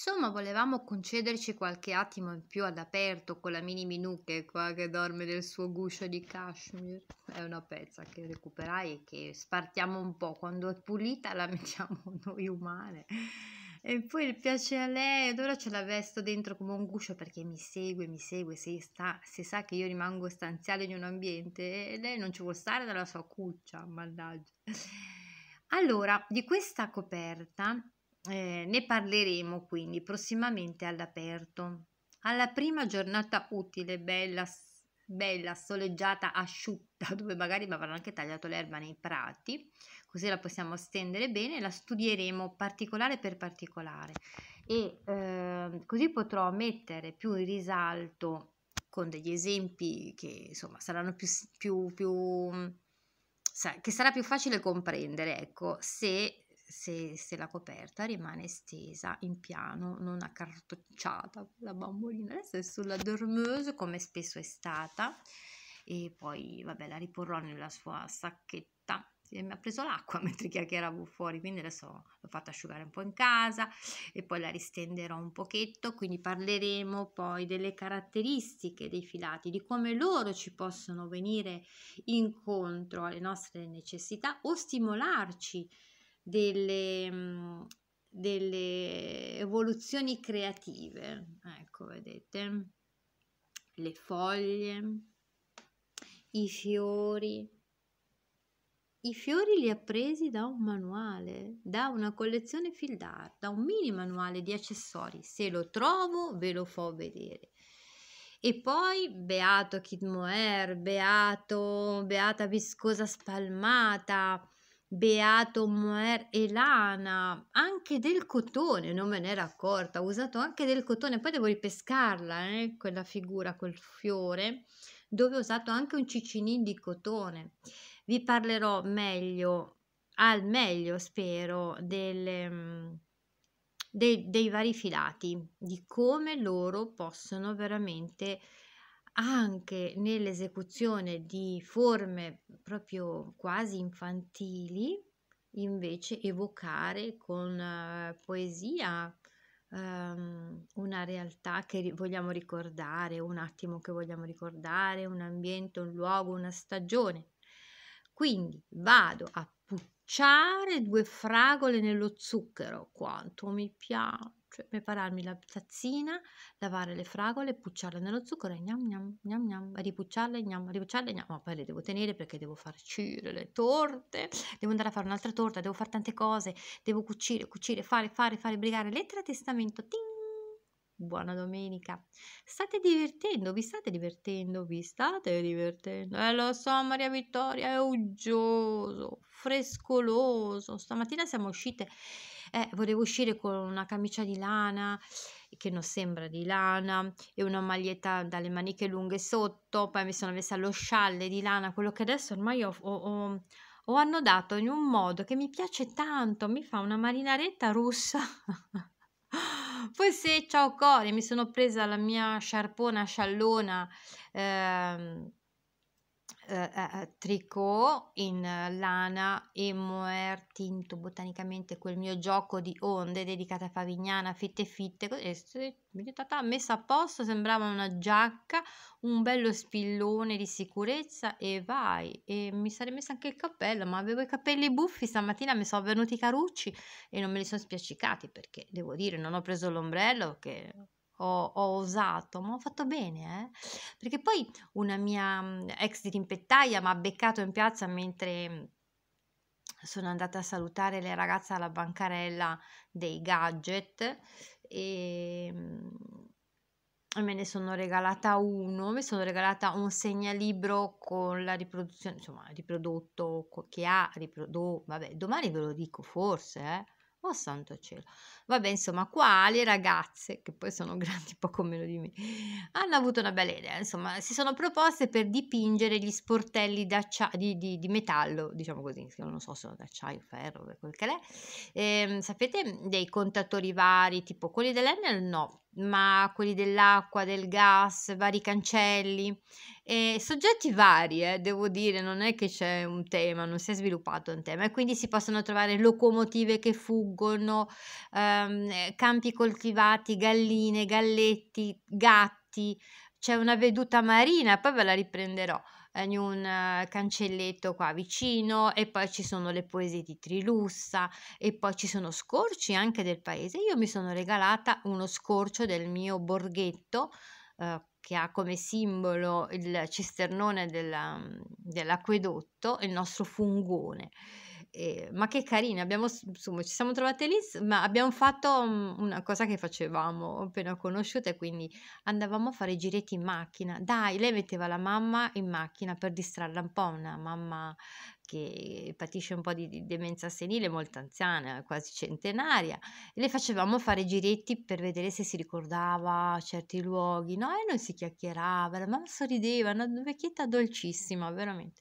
Insomma, volevamo concederci qualche attimo in più all'aperto con la mini Minucche qua che dorme nel suo guscio di cashmere. È una pezza che recuperai e che spartiamo un po'. Quando è pulita la mettiamo noi umane. E poi il piace a lei, ora ce la vesto dentro come un guscio perché mi segue, mi segue, se, sta, se sa che io rimango stanziale in un ambiente e eh, lei non ci vuole stare dalla sua cuccia, mannaggia. Allora, di questa coperta eh, ne parleremo quindi prossimamente all'aperto. Alla prima giornata utile, bella, bella, soleggiata, asciutta, dove magari mi avranno anche tagliato l'erba nei prati, così la possiamo stendere bene, la studieremo particolare per particolare e eh, così potrò mettere più in risalto con degli esempi che insomma saranno più, più, più sa, che sarà più facile comprendere, ecco, se se, se, la coperta rimane stesa in piano, non accartocciata la bambolina, adesso è sulla dormeuse come spesso è stata e poi vabbè la riporrò nella sua sacchetta e mi ha preso l'acqua mentre chiacchieravo fuori quindi adesso l'ho fatta asciugare un po' in casa e poi la ristenderò un pochetto quindi parleremo poi delle caratteristiche dei filati di come loro ci possono venire incontro alle nostre necessità o stimolarci delle, mm, delle evoluzioni creative. Ecco, vedete, le foglie, i fiori. I fiori li ha presi da un manuale, da una collezione Fildar, da un mini manuale di accessori. Se lo trovo ve lo fo vedere. E poi beato Kid Moer, beato, beata Viscosa Spalmata, Beato Moer e lana, anche del cotone, non me ne era accorta, ho usato anche del cotone, poi devo ripescarla, eh, quella figura, quel fiore, dove ho usato anche un cicinin di cotone. Vi parlerò meglio, al meglio spero, delle, mm, dei, dei vari filati, di come loro possono veramente anche nell'esecuzione di forme proprio quasi infantili, invece evocare con eh, poesia ehm, una realtà che ri- vogliamo ricordare, un attimo che vogliamo ricordare, un ambiente, un luogo, una stagione. Quindi vado a pucciare due fragole nello zucchero, quanto mi piace cioè prepararmi la tazzina, lavare le fragole, pucciarle nello zucchero e gnam gnam gnam gnam, ripucciarle gnam, ripucciarle gnam, ma poi le devo tenere perché devo farcire le torte, devo andare a fare un'altra torta, devo fare tante cose, devo cucire, cucire, fare, fare, fare, brigare, lettera, testamento, ting! Buona domenica. State divertendo, vi state divertendo, vi state divertendo. Eh lo so, Maria Vittoria è uggioso, frescoloso. Stamattina siamo uscite eh, volevo uscire con una camicia di lana che non sembra di lana e una maglietta dalle maniche lunghe sotto, poi mi sono messa lo scialle di lana, quello che adesso ormai ho, ho, ho, ho annodato in un modo che mi piace tanto, mi fa una marinaretta russa. Poi se ciao cori mi sono presa la mia sciarpona sciallona eh, eh, eh, eh tricot in eh, lana e moer tinto botanicamente quel mio gioco di onde dedicata a Favignana, fitte fitte, così, è stata messa a posto, sembrava una giacca, un bello spillone di sicurezza e vai, e mi sarei messa anche il cappello, ma avevo i capelli buffi, stamattina mi sono venuti i carucci e non me li sono spiaccicati perché devo dire non ho preso l'ombrello che ho, ho osato, ma ho fatto bene, eh? perché poi una mia mm, ex dirimpettaia mi ha beccato in piazza mentre mm, sono andata a salutare le ragazze alla bancarella dei gadget e mm, me ne sono regalata uno, mi sono regalata un segnalibro con la riproduzione, insomma, riprodotto che ha, riprodotto, vabbè, domani ve lo dico forse, eh Oh santo cielo. Vabbè, insomma, qua le ragazze, che poi sono grandi poco meno di me, hanno avuto una bella idea. Insomma, si sono proposte per dipingere gli sportelli di, di, di, metallo, diciamo così, non so se sono d'acciaio, ferro, quel che è. E, ehm, sapete, dei contatori vari, tipo quelli dell'Enel no, ma quelli dell'acqua, del gas, vari cancelli, e soggetti vari, eh, devo dire, non è che c'è un tema, non si è sviluppato un tema e quindi si possono trovare locomotive che fuggono, ehm, eh, campi coltivati, galline, galletti, gatti, c'è una veduta marina, poi ve la riprenderò in un eh, cancelletto qua vicino e poi ci sono le poesie di Trilussa e poi ci sono scorci anche del paese. Io mi sono regalata uno scorcio del mio borghetto eh, che ha come simbolo il cisternone della, mm, dell'acquedotto, il nostro fungone ma che carina, abbiamo, insomma, ci siamo trovate lì, ma abbiamo fatto mhmm, una cosa che facevamo appena conosciute, quindi andavamo a fare i giretti in macchina. Dai, lei metteva la mamma in macchina per distrarla un po', una mamma che patisce un po' di, di demenza senile, molto anziana, quasi centenaria, e le facevamo fare i giretti per vedere se si ricordava certi luoghi, no? E noi si chiacchierava, la mamma sorrideva, una vecchietta dolcissima, veramente.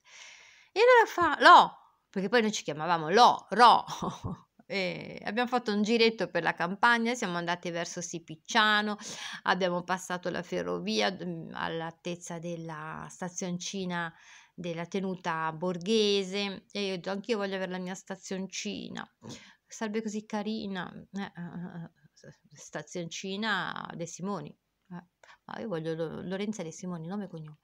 E allora fa, no, perché poi noi ci chiamavamo Lo, Ro. E abbiamo fatto un giretto per la campagna, siamo andati verso Sipicciano, abbiamo passato la ferrovia mm, all'altezza della stazioncina della tenuta borghese e io ho detto anch'io voglio avere la mia stazioncina, sarebbe così carina, eh, stazioncina De Simoni. Eh, ma io voglio Lorenza De Simoni, nome e cognome.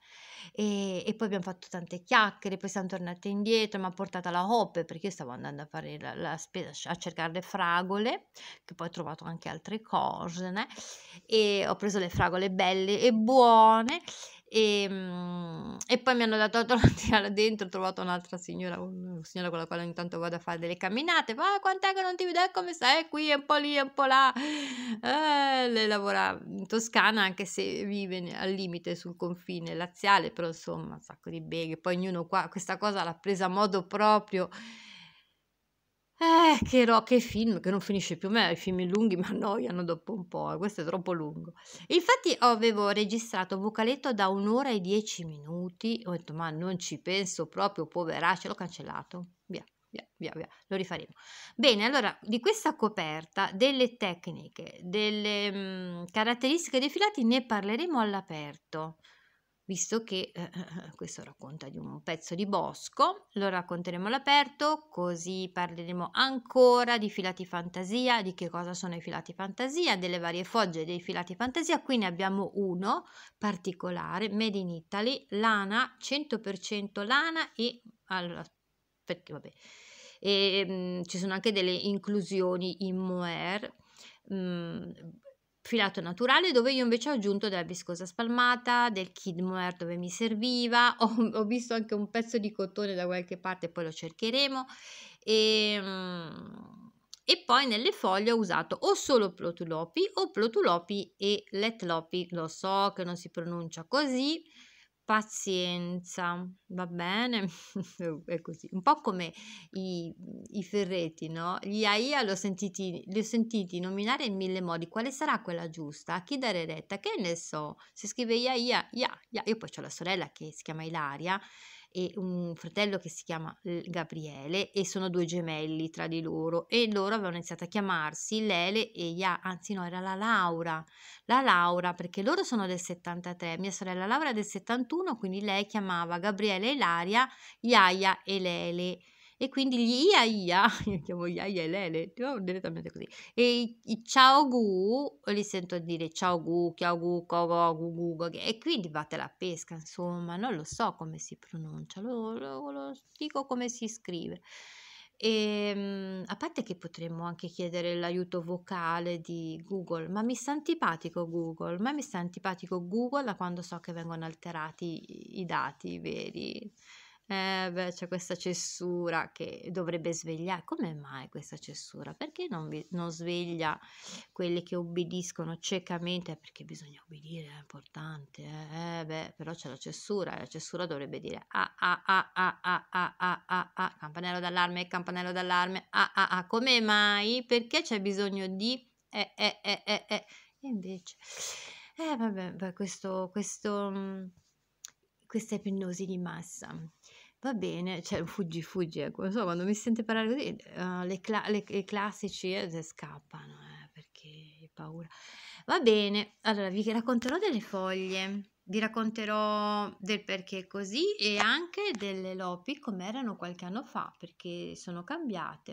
E, e, poi abbiamo fatto tante chiacchiere, poi siamo tornate indietro, mi ha portata la Hoppe perché io stavo andando a fare la, la spesa, a cercare le fragole, che poi ho trovato anche altre cose, né? e ho preso le fragole belle e buone e, ehm, e, poi mi hanno dato la tirare dentro, ho trovato un'altra signora, una signora con la quale ogni tanto vado a fare delle camminate, ma quant'è che non ti vedo, come sei qui, è un po' lì, è un po' là. Eh, lei lavora in Toscana, anche se vive al limite sul confine laziale, però insomma un sacco di beghe, poi ognuno qua questa cosa l'ha presa a modo proprio. Eh, che, ro- che film, che non finisce più. A me i film lunghi mi annoiano dopo un po', eh, questo è troppo lungo. Infatti avevo registrato Vocaletto da un'ora e dieci minuti, ho detto ma non ci penso proprio, poveraccio, l'ho cancellato, via. Via, via, via, lo rifaremo. Bene, allora, di questa coperta, delle tecniche, delle mh, mhmm, caratteristiche dei filati ne parleremo all'aperto visto che eh, eh, eh, questo racconta di un pezzo di bosco, lo racconteremo all'aperto, così parleremo ancora di filati fantasia, di che cosa sono i filati fantasia, delle varie fogge dei filati fantasia, qui ne abbiamo uno particolare, Made in Italy, lana, 100% lana e... Allora, perché vabbè, e, ehm, mh, ci sono anche delle inclusioni in moer, Mm, filato naturale dove io invece ho aggiunto della viscosa spalmata, del kidware dove mi serviva, ho, ho, visto anche un pezzo di cotone da qualche parte, poi lo cercheremo e, ehm, e poi nelle foglie ho usato o solo plotulopi o plotulopi e letlopi, lo so che non si pronuncia così, Pazienza, va bene, è così, un po' come i, i ferreti, no? Gli AIA li ho, sentiti, li ho sentiti nominare in mille modi, quale sarà quella giusta? A chi dare retta? Che ne so? Si scrive IA, IA, IA, IA. Io poi ho la sorella che si chiama Ilaria e un fratello che si chiama Gabriele e sono due gemelli tra di loro e loro avevano iniziato a chiamarsi Lele e Ia, anzi no, era la Laura, la Laura perché loro sono del 73, mia sorella Laura è del 71, quindi lei chiamava Gabriele e Ilaria, Iaia e Lele e quindi gli Ia Ia, io chiamo Ia Ia e Lele, direttamente così, e i, i Ciao Gu, li sento dire Ciao Gu, ciao Gu, Kogo, Gu Gu, go, e quindi vate la pesca, insomma, non lo so come si pronuncia, lo, lo, lo dico come si scrive. E, ehm, a parte che potremmo anche chiedere l'aiuto vocale di Google, ma mi sta antipatico Google, ma mi sta antipatico Google da quando so che vengono alterati i dati veri. Eh beh, c'è questa cessura che dovrebbe svegliare. Come mai questa cessura? Perché non, vi, non sveglia quelli che obbediscono ciecamente? Eh, perché bisogna obbedire, è importante. Eh, eh beh, però c'è la cessura e la cessura dovrebbe dire ah ah ah ah ah ah ah ah, ah campanello d'allarme, campanello d'allarme, ah ah ah. Come mai? Perché c'è bisogno di eh eh eh eh eh. E invece, eh vabbè, beh, questo, questo, mm, questa ipnosi di massa va bene, cioè fuggi, fuggi, ecco, so, quando mi sente parlare così, uh, le, cla- le, le classici eh, scappano, eh, perché ho paura. Va bene, allora vi racconterò delle foglie, vi racconterò del perché così e anche delle lopi come erano qualche anno fa, perché sono cambiate.